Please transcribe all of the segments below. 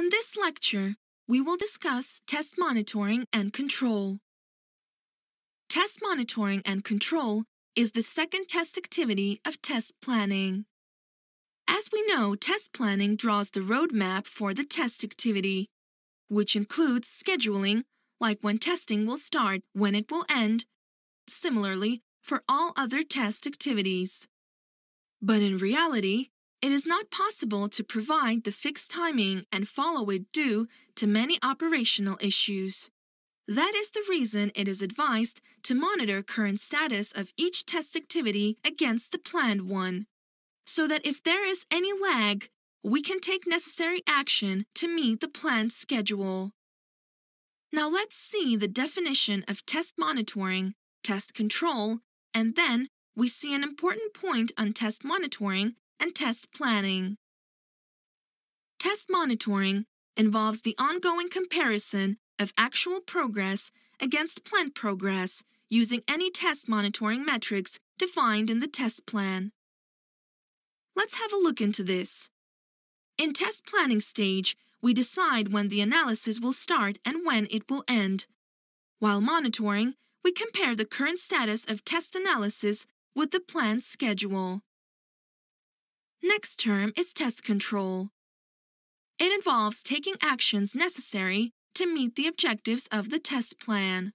In this lecture, we will discuss test monitoring and control. Test monitoring and control is the second test activity of test planning. As we know, test planning draws the roadmap for the test activity, which includes scheduling, like when testing will start, when it will end, similarly for all other test activities. But in reality, it is not possible to provide the fixed timing and follow it due to many operational issues. That is the reason it is advised to monitor current status of each test activity against the planned one, so that if there is any lag, we can take necessary action to meet the planned schedule. Now let's see the definition of test monitoring, test control, and then we see an important point on test monitoring and test planning. Test monitoring involves the ongoing comparison of actual progress against planned progress using any test monitoring metrics defined in the test plan. Let's have a look into this. In test planning stage, we decide when the analysis will start and when it will end. While monitoring, we compare the current status of test analysis with the planned schedule. Next term is test control. It involves taking actions necessary to meet the objectives of the test plan.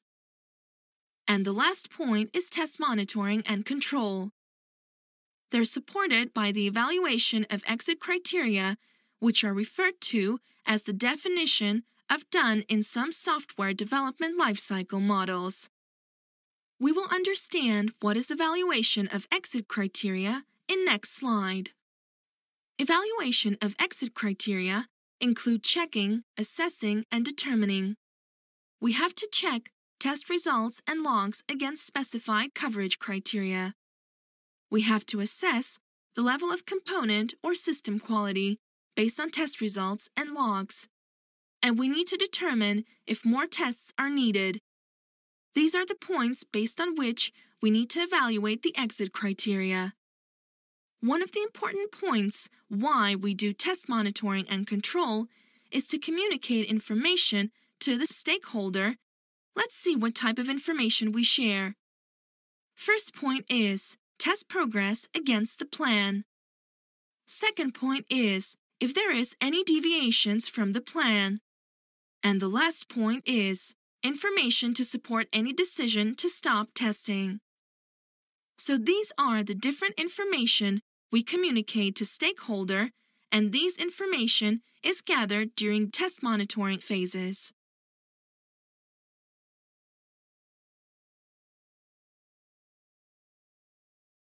And the last point is test monitoring and control. They're supported by the evaluation of exit criteria, which are referred to as the definition of done in some software development lifecycle models. We will understand what is evaluation of exit criteria in next slide. Evaluation of exit criteria include checking, assessing, and determining. We have to check test results and logs against specified coverage criteria. We have to assess the level of component or system quality based on test results and logs. And we need to determine if more tests are needed. These are the points based on which we need to evaluate the exit criteria. One of the important points why we do test monitoring and control is to communicate information to the stakeholder. Let's see what type of information we share. First point is test progress against the plan. Second point is if there is any deviations from the plan. And the last point is information to support any decision to stop testing. So these are the different information we communicate to stakeholder, and these information is gathered during test monitoring phases.